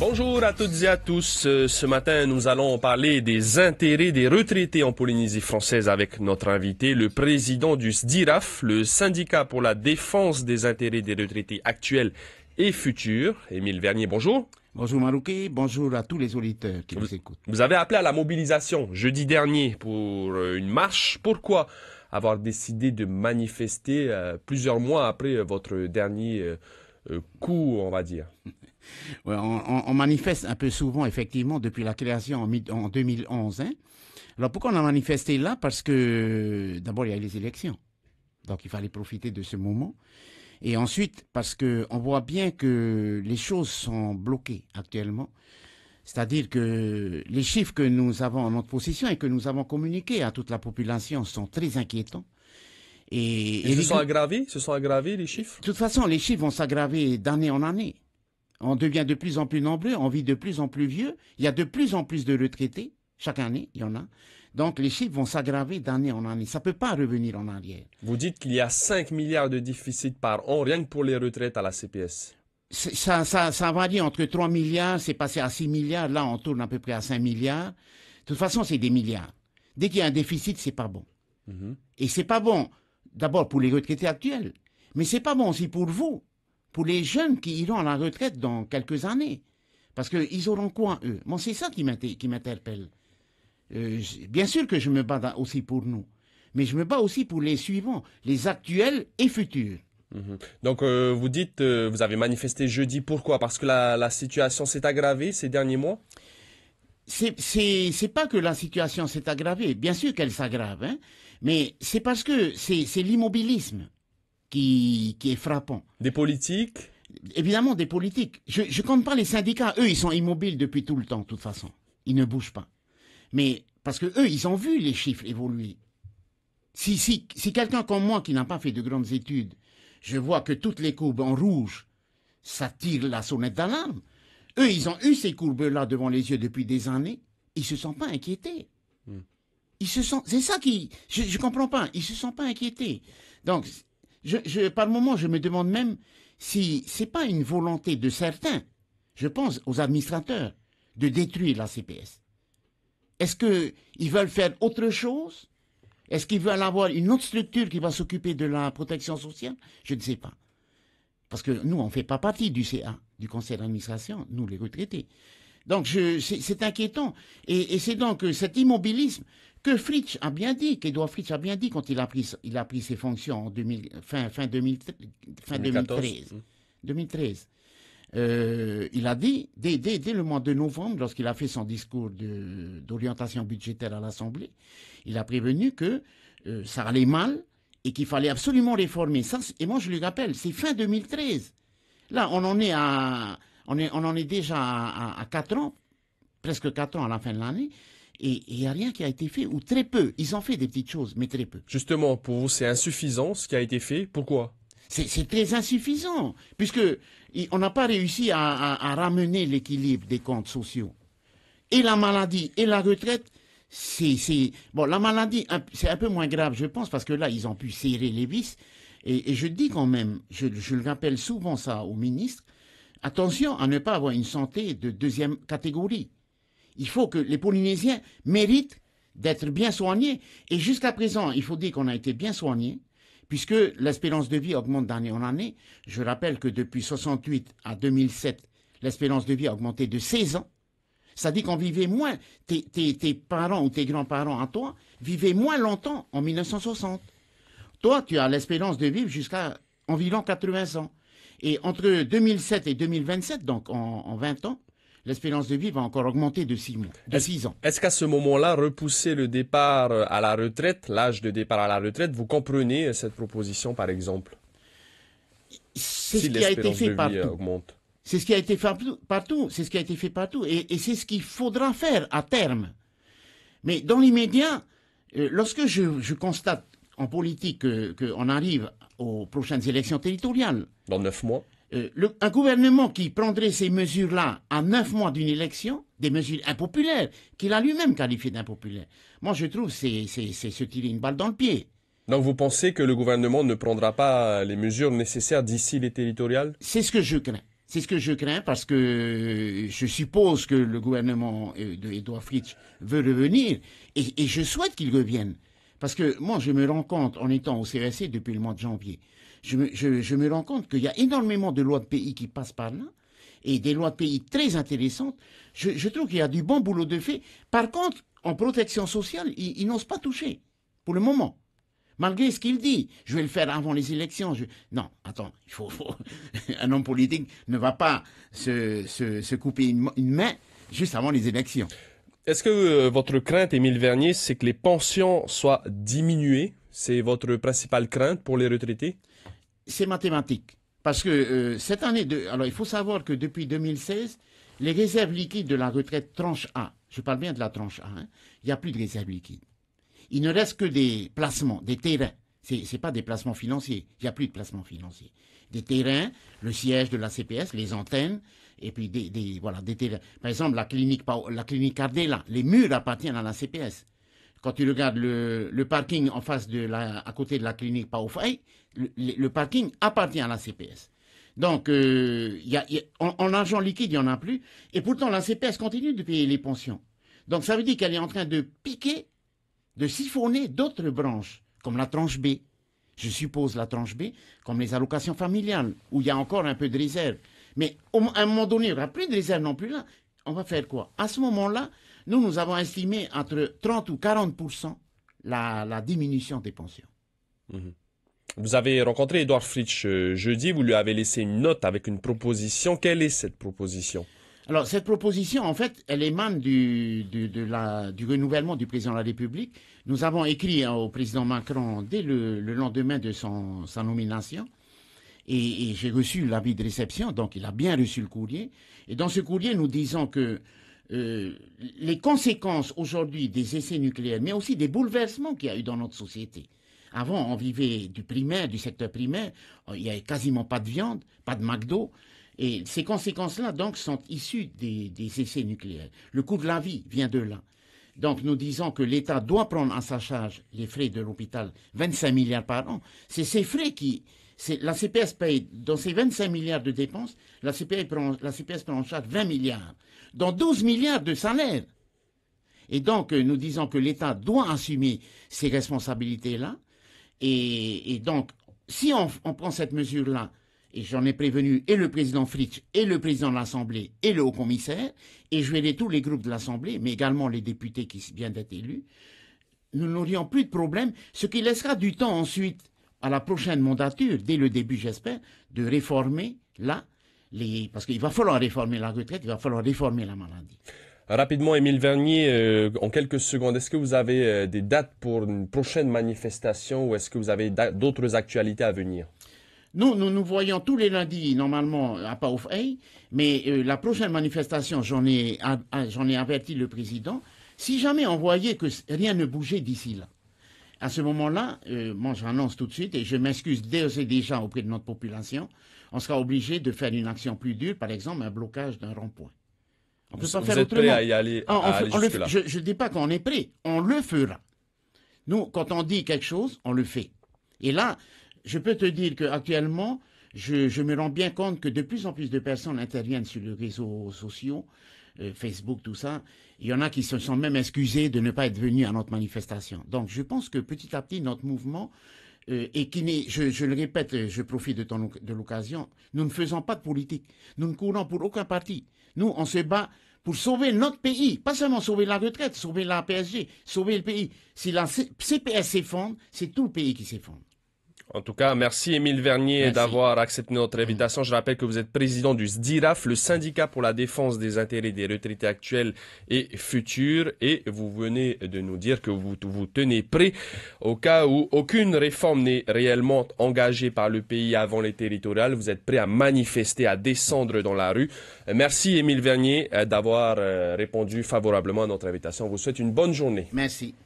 Bonjour à toutes et à tous. Euh, ce matin, nous allons parler des intérêts des retraités en Polynésie française avec notre invité, le président du SDIRAF, le syndicat pour la défense des intérêts des retraités actuels et futurs. Émile Vernier, bonjour. Bonjour Marouki, bonjour à tous les auditeurs qui nous écoutent. Vous avez appelé à la mobilisation jeudi dernier pour euh, une marche. Pourquoi avoir décidé de manifester euh, plusieurs mois après votre dernier coup, on va dire on, manifeste un peu souvent, effectivement, depuis la création en, 2011. Hein. Alors pourquoi on a manifesté là Parce que d'abord, il y a eu les élections. Donc il fallait profiter de ce moment. Et ensuite, parce qu'on voit bien que les choses sont bloquées actuellement. C'est-à-dire que les chiffres que nous avons en notre position et que nous avons communiqués à toute la population sont très inquiétants. Et, ils sont aggravés, se sont aggravés les chiffres. De toute façon, les chiffres vont s'aggraver d'année en année. On devient de plus en plus nombreux, on vit de plus en plus vieux, il y a de plus en plus de retraités, chaque année, il y en a. Donc les chiffres vont s'aggraver d'année en année. Ça ne peut pas revenir en arrière. Vous dites qu'il y a 5 milliards de déficit par an rien que pour les retraites à la CPS. Ça, varie entre 3 milliards, c'est passé à 6 milliards, là on tourne à peu près à 5 milliards. De toute façon, c'est des milliards. Dès qu'il y a un déficit, c'est pas bon. Et mhm. ce Et c'est pas bon, d'abord pour les retraités actuels, mais c'est pas bon aussi pour vous, pour les jeunes qui iront à la retraite dans quelques années. Parce qu'ils auront quoi, eux Moi, c'est ça qui m'interpelle. Euh, bien sûr que je me bats aussi pour nous, mais je me bats aussi pour les suivants, les actuels et futurs. Mhm. Donc euh, vous dites, euh, vous avez manifesté jeudi, pourquoi Parce que la, situation s'est aggravée ces derniers mois C'est pas que la situation s'est aggravée, bien sûr qu'elle s'aggrave, hein. mais c'est parce que c'est l'immobilisme qui, qui est frappant. Des politiques Évidemment, des politiques. Je ne compte pas les syndicats. Eux, ils sont immobiles depuis tout le temps, de toute façon. Ils ne bougent pas. Mais parce que eux, ils ont vu les chiffres évoluer. Si, si, quelqu'un comme moi qui n'a pas fait de grandes études, je vois que toutes les courbes en rouge, ça tire la sonnette d'alarme. Eux, ils ont eu ces courbes-là devant les yeux depuis des années. Ils se sont pas inquiétés. Hmm. Ils se sont, c'est ça qui, je, ne comprends pas. Ils se sont pas inquiétés. Donc, je, par moment, je me demande même si c'est pas une volonté de certains, je pense aux administrateurs, de détruire la CPS. Est-ce qu'ils veulent faire autre chose Est-ce qu'ils veulent avoir une autre structure qui va s'occuper de la protection sociale Je ne sais pas. Parce que nous, on ne fait pas partie du CA, du conseil d'administration, nous les retraités. Donc c'est inquiétant. et c'est donc euh, cet immobilisme, que Fritsch a bien dit, qu'Edouard Fritsch a bien dit quand il a pris, ses fonctions en fin, 2013. Mmh. Euh, il a dit, dès, le mois de novembre, lorsqu'il a fait son discours d'orientation budgétaire à l'Assemblée, il a prévenu que euh, ça allait mal et qu'il fallait absolument réformer. et moi, je lui rappelle, c'est fin 2013. Là, on en est, on en est déjà à, quatre à 4 ans, presque 4 ans à la fin de l'année et il n'y a rien qui a été fait, ou très peu. Ils ont fait des petites choses, mais très peu. Justement, pour vous, c'est insuffisant ce qui a été fait. Pourquoi c'est très insuffisant, puisque on n'a pas réussi à, ramener l'équilibre des comptes sociaux. Et la maladie et la retraite, c'est bon. La maladie, c'est un peu moins grave, je pense, parce que là, ils ont pu serrer les vis. Et, je dis quand même, je, je, le rappelle souvent ça au ministre, attention à ne pas avoir une santé de deuxième catégorie. Il faut que les Polynésiens méritent d'être bien soignés. Et jusqu'à présent, il faut dire qu'on a été bien soignés, puisque l'espérance de vie augmente d'année en année. Je rappelle que depuis 68 à 2007, l'espérance de vie a augmenté de 16 ans. Ça dit qu'on vivait moins, tes, tes, parents ou tes grands-parents à toi vivaient moins longtemps en 1960. Toi, tu as l'espérance de vivre jusqu'à environ 80 ans. Et entre 2007 et 2027, donc en 20 ans, l'espérance de vie va encore augmenter de 6 de ans. Est-ce qu'à ce moment-là, repousser le départ euh, à la retraite, l'âge de départ à la retraite, vous comprenez euh, cette proposition, par exemple euh, C'est ce qui a été fait partout. C'est ce qui a été fait partout. C'est ce qui a été fait partout. Et, c'est ce qu'il faudra faire à terme. Mais dans l'immédiat, lorsque je, constate en politique qu'on arrive aux prochaines élections territoriales. Dans neuf mois. Euh, un gouvernement qui prendrait ces mesures-là à neuf mois d'une élection, des mesures impopulaires, qu'il a lui-même qualifiées d'impopulaires, moi je trouve c'est se tirer une balle dans le pied. Donc vous pensez que le gouvernement ne prendra pas les mesures nécessaires d'ici les territoriales C'est ce que je crains. C'est ce que je crains parce que euh, je suppose que le gouvernement euh, de Edouard Fritsch veut revenir et je souhaite qu'il revienne. Parce que moi, je me rends compte, en étant au CRC depuis le mois de janvier, je me, rends compte qu'il y a énormément de lois de pays qui passent par là, et des lois de pays très intéressantes. Je, trouve qu'il y a du bon boulot de fait. Par contre, en protection sociale, ils, n'osent pas toucher, pour le moment. Malgré ce qu'il dit, je vais le faire avant les élections. Je... Non, attends, il faut, un homme politique ne va pas se, couper une main juste avant les élections. Est-ce que euh, votre crainte, Émile Vernier, c'est que les pensions soient diminuées C'est votre principale crainte pour les retraités C'est mathématique. Parce que euh, cette année, alors il faut savoir que depuis 2016, les réserves liquides de la retraite tranche A, je parle bien de la tranche A, hein, il n'y a plus de réserves liquides. Il ne reste que des placements, des terrains. Ce n'est pas des placements financiers, il n'y a plus de placements financiers. Des terrains, le siège de la CPS, les antennes, et puis des, voilà, des Par exemple, la clinique, la clinique Cardella, les murs appartiennent à la CPS. Quand tu regardes le, le parking en face de la, à côté de la clinique Paufay, le, le parking appartient à la CPS. Donc, euh, y a, en, en, argent liquide, il n'y en a plus. Et pourtant, la CPS continue de payer les pensions. Donc, ça veut dire qu'elle est en train de piquer, de siphonner d'autres branches, comme la tranche B. Je suppose la tranche B, comme les allocations familiales, où il y a encore un peu de réserve. Mais à un moment donné, il n'y aura plus de réserve non plus là. On va faire quoi À ce moment-là, nous, nous avons estimé entre 30 ou 40 la, diminution des pensions. Mhm. Vous avez rencontré Edouard Fritsch euh, jeudi, vous lui avez laissé une note avec une proposition. Quelle est cette proposition Alors, cette proposition, en fait, elle émane du, du, renouvellement du président de la République. Nous avons écrit au président Macron dès le, lendemain de son, sa nomination et, j'ai reçu l'avis de réception, donc il a bien reçu le courrier. Et dans ce courrier, nous disons que euh, les conséquences aujourd'hui des essais nucléaires, mais aussi des bouleversements qu'il y a eu dans notre société. Avant, on vivait du primaire, du secteur primaire, il n'y avait quasiment pas de viande, pas de McDo. Et ces conséquences-là, donc, sont issues des, essais nucléaires. Le coût de la vie vient de là. Donc, nous disons que l'État doit prendre à sa charge les frais de l'hôpital, 25 milliards par an. C'est ces frais qui, la CPS paye, dans ces 25 milliards de dépenses, la CPS, prend, la en charge 20 milliards, dans 12 milliards de salaires. Et donc, euh, nous disons que l'État doit assumer ces responsabilités-là. Et, donc, si on, prend cette mesure-là, et j'en ai prévenu et le président Fritsch, et le président de l'Assemblée, et le haut-commissaire, et je vais tous les groupes de l'Assemblée, mais également les députés qui viennent d'être élus, nous n'aurions plus de problème, ce qui laissera du temps ensuite à la prochaine mandature, dès le début j'espère, de réformer là, parce qu'il va falloir réformer la retraite, il va falloir réformer la maladie. Rapidement, Émile Vernier, euh, en quelques secondes, est-ce que vous avez euh, des dates pour une prochaine manifestation ou est-ce que vous avez d'autres actualités à venir nous, nous nous voyons tous les lundis normalement à Paoufei, mais euh, la prochaine manifestation, j'en ai, j'en ai averti le président. Si jamais on voyait que rien ne bougeait d'ici là, à ce moment-là, euh, moi j'annonce tout de suite et je m'excuse dès et déjà auprès de notre population, on sera obligé de faire une action plus dure, par exemple un blocage d'un rond-point. On peut pas vous êtes prêt à y aller, ah, Je ne dis pas qu'on est prêt, on le fera. Nous, quand on dit quelque chose, on le fait. Et là, je peux te dire qu'actuellement, je me rends bien compte que de plus en plus de personnes interviennent sur les réseaux sociaux euh, Facebook, tout ça. Il y en a qui se sont même excusés de ne pas être venus à notre manifestation. Donc je pense que petit à petit, notre mouvement, euh, et qui je, le répète, euh, je profite de, de l'occasion, nous ne faisons pas de politique. Nous ne courons pour aucun parti. Nous, on se bat pour sauver notre pays, pas seulement sauver la retraite, sauver la PSG, sauver le pays. Si la CPS s'effondre, c'est tout le pays qui s'effondre. En tout cas, merci Émile Vernier d'avoir accepté notre invitation. Je rappelle que vous êtes président du SDIRAF, le syndicat pour la défense des intérêts des retraités actuels et futurs. Et vous venez de nous dire que vous vous tenez prêt au cas où aucune réforme n'est réellement engagée par le pays avant les territoriales. Vous êtes prêt à manifester, à descendre dans la rue. Merci Émile Vernier euh, d'avoir euh, répondu favorablement à notre invitation. On vous souhaite une bonne journée. Merci.